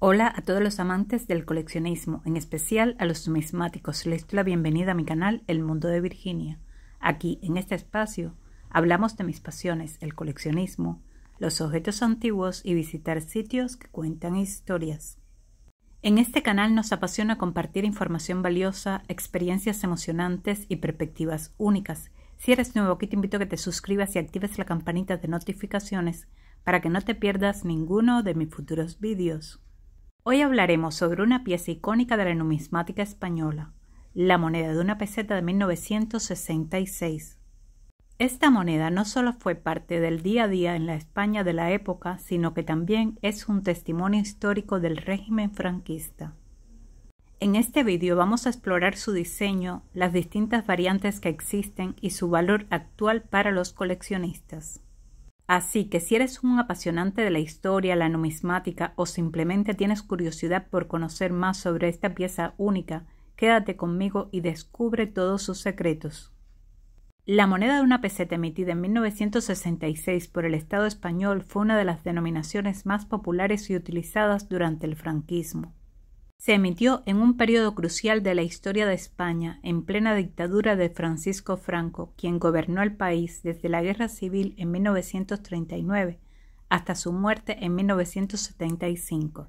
Hola a todos los amantes del coleccionismo, en especial a los numismáticos. Les doy la bienvenida a mi canal El Mundo de Virginia. Aquí, en este espacio, hablamos de mis pasiones, el coleccionismo, los objetos antiguos y visitar sitios que cuentan historias. En este canal nos apasiona compartir información valiosa, experiencias emocionantes y perspectivas únicas. Si eres nuevo aquí te invito a que te suscribas y actives la campanita de notificaciones para que no te pierdas ninguno de mis futuros vídeos. Hoy hablaremos sobre una pieza icónica de la numismática española, la moneda de una peseta de 1966. Esta moneda no solo fue parte del día a día en la España de la época, sino que también es un testimonio histórico del régimen franquista. En este vídeo vamos a explorar su diseño, las distintas variantes que existen y su valor actual para los coleccionistas. Así que si eres un apasionante de la historia, la numismática o simplemente tienes curiosidad por conocer más sobre esta pieza única, quédate conmigo y descubre todos sus secretos. La moneda de una peseta emitida en 1966 por el Estado español fue una de las denominaciones más populares y utilizadas durante el franquismo se emitió en un periodo crucial de la historia de España, en plena dictadura de Francisco Franco, quien gobernó el país desde la Guerra Civil en 1939 hasta su muerte en 1975.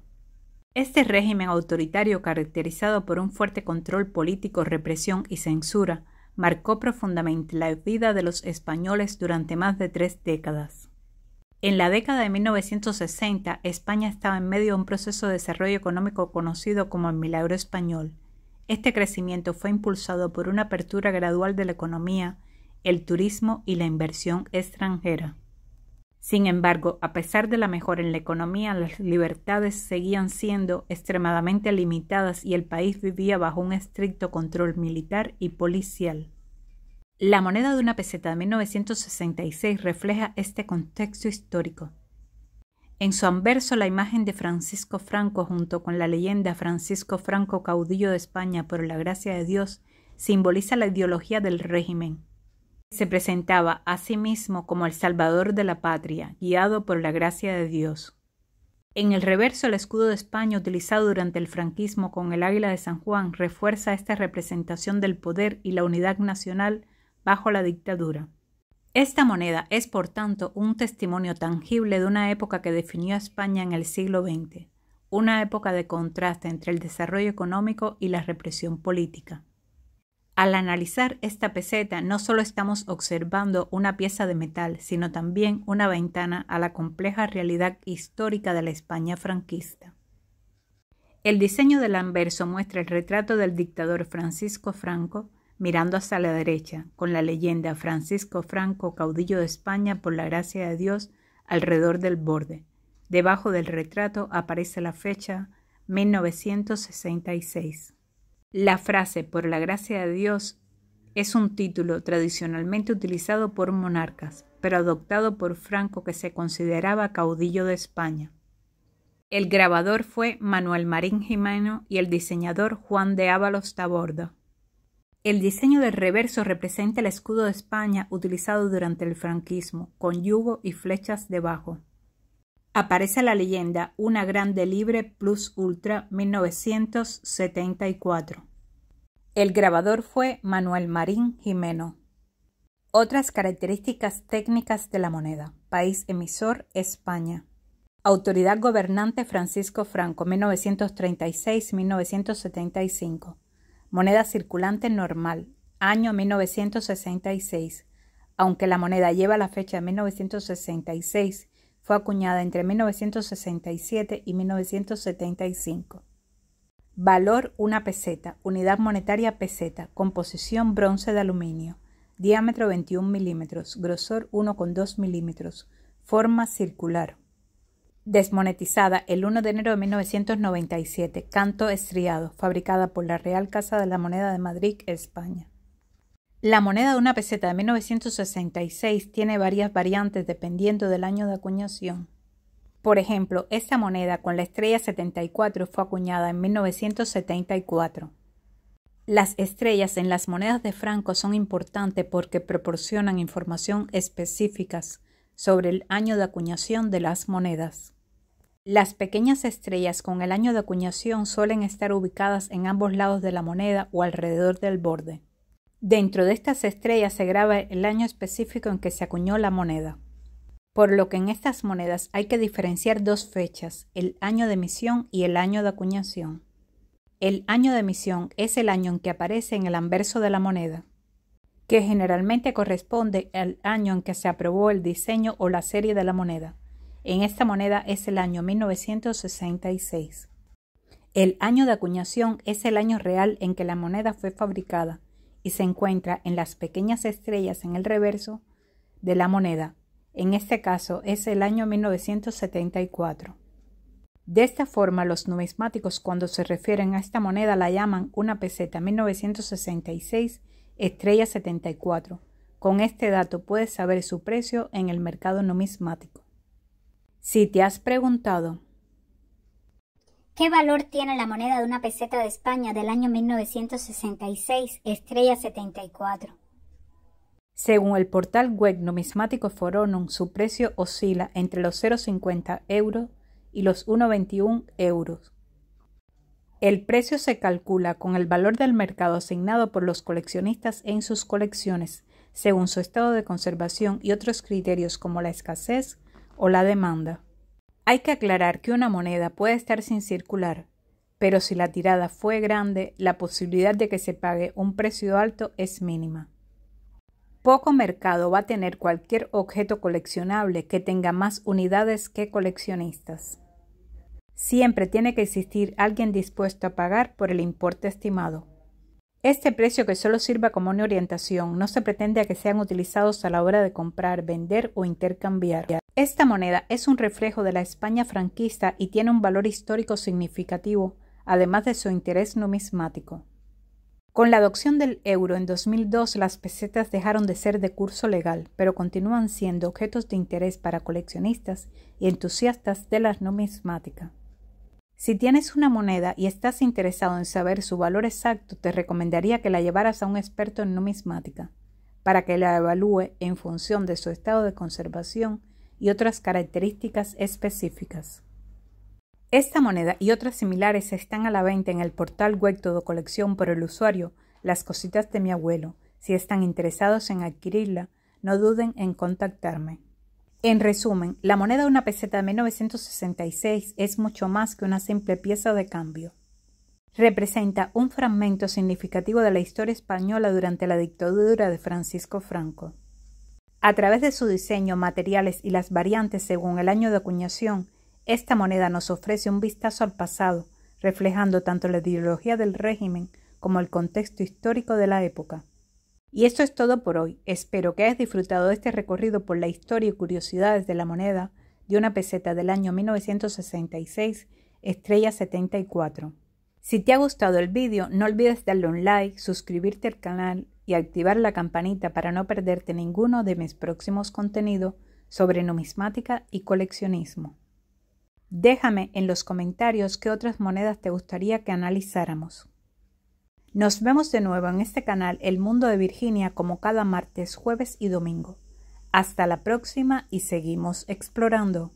Este régimen autoritario, caracterizado por un fuerte control político, represión y censura, marcó profundamente la vida de los españoles durante más de tres décadas. En la década de 1960, España estaba en medio de un proceso de desarrollo económico conocido como el milagro español. Este crecimiento fue impulsado por una apertura gradual de la economía, el turismo y la inversión extranjera. Sin embargo, a pesar de la mejora en la economía, las libertades seguían siendo extremadamente limitadas y el país vivía bajo un estricto control militar y policial. La moneda de una peseta de 1966 refleja este contexto histórico. En su anverso, la imagen de Francisco Franco junto con la leyenda Francisco Franco, caudillo de España por la gracia de Dios, simboliza la ideología del régimen. Se presentaba a sí mismo como el salvador de la patria, guiado por la gracia de Dios. En el reverso, el escudo de España utilizado durante el franquismo con el águila de San Juan refuerza esta representación del poder y la unidad nacional bajo la dictadura. Esta moneda es, por tanto, un testimonio tangible de una época que definió a España en el siglo XX, una época de contraste entre el desarrollo económico y la represión política. Al analizar esta peseta no solo estamos observando una pieza de metal, sino también una ventana a la compleja realidad histórica de la España franquista. El diseño del anverso muestra el retrato del dictador Francisco Franco, mirando hasta la derecha, con la leyenda Francisco Franco, caudillo de España por la gracia de Dios, alrededor del borde. Debajo del retrato aparece la fecha 1966. La frase por la gracia de Dios es un título tradicionalmente utilizado por monarcas, pero adoptado por Franco que se consideraba caudillo de España. El grabador fue Manuel Marín Jimeno y el diseñador Juan de Ábalos Taborda. El diseño del reverso representa el escudo de España utilizado durante el franquismo, con yugo y flechas debajo. Aparece la leyenda Una Grande Libre Plus Ultra 1974. El grabador fue Manuel Marín Jimeno. Otras características técnicas de la moneda. País emisor España. Autoridad gobernante Francisco Franco 1936-1975 moneda circulante normal, año 1966. Aunque la moneda lleva la fecha de 1966, fue acuñada entre 1967 y 1975. Valor una peseta, unidad monetaria peseta, composición bronce de aluminio, diámetro 21 milímetros, grosor 1,2 milímetros, forma circular desmonetizada el 1 de enero de 1997, Canto estriado, fabricada por la Real Casa de la Moneda de Madrid, España. La moneda de una peseta de 1966 tiene varias variantes dependiendo del año de acuñación. Por ejemplo, esta moneda con la estrella 74 fue acuñada en 1974. Las estrellas en las monedas de franco son importantes porque proporcionan información específicas sobre el año de acuñación de las monedas. Las pequeñas estrellas con el año de acuñación suelen estar ubicadas en ambos lados de la moneda o alrededor del borde. Dentro de estas estrellas se graba el año específico en que se acuñó la moneda. Por lo que en estas monedas hay que diferenciar dos fechas, el año de emisión y el año de acuñación. El año de emisión es el año en que aparece en el anverso de la moneda que generalmente corresponde al año en que se aprobó el diseño o la serie de la moneda. En esta moneda es el año 1966. El año de acuñación es el año real en que la moneda fue fabricada y se encuentra en las pequeñas estrellas en el reverso de la moneda. En este caso es el año 1974. De esta forma, los numismáticos cuando se refieren a esta moneda la llaman una peseta 1966 Estrella 74. Con este dato puedes saber su precio en el mercado numismático. Si te has preguntado ¿Qué valor tiene la moneda de una peseta de España del año 1966, estrella 74? Según el portal web numismático Foronum, su precio oscila entre los 0,50 euros y los 1,21 euros. El precio se calcula con el valor del mercado asignado por los coleccionistas en sus colecciones, según su estado de conservación y otros criterios como la escasez o la demanda. Hay que aclarar que una moneda puede estar sin circular, pero si la tirada fue grande, la posibilidad de que se pague un precio alto es mínima. Poco mercado va a tener cualquier objeto coleccionable que tenga más unidades que coleccionistas. Siempre tiene que existir alguien dispuesto a pagar por el importe estimado. Este precio que solo sirva como una orientación, no se pretende a que sean utilizados a la hora de comprar, vender o intercambiar. Esta moneda es un reflejo de la España franquista y tiene un valor histórico significativo, además de su interés numismático. Con la adopción del euro en 2002, las pesetas dejaron de ser de curso legal, pero continúan siendo objetos de interés para coleccionistas y entusiastas de la numismática. Si tienes una moneda y estás interesado en saber su valor exacto, te recomendaría que la llevaras a un experto en numismática para que la evalúe en función de su estado de conservación y otras características específicas. Esta moneda y otras similares están a la venta en el portal web de Colección por el usuario Las Cositas de mi abuelo. Si están interesados en adquirirla, no duden en contactarme. En resumen, la moneda de una peseta de 1966 es mucho más que una simple pieza de cambio. Representa un fragmento significativo de la historia española durante la dictadura de Francisco Franco. A través de su diseño, materiales y las variantes según el año de acuñación, esta moneda nos ofrece un vistazo al pasado, reflejando tanto la ideología del régimen como el contexto histórico de la época. Y esto es todo por hoy. Espero que hayas disfrutado de este recorrido por la historia y curiosidades de la moneda de una peseta del año 1966, estrella 74. Si te ha gustado el vídeo, no olvides darle un like, suscribirte al canal y activar la campanita para no perderte ninguno de mis próximos contenidos sobre numismática y coleccionismo. Déjame en los comentarios qué otras monedas te gustaría que analizáramos. Nos vemos de nuevo en este canal El Mundo de Virginia como cada martes, jueves y domingo. Hasta la próxima y seguimos explorando.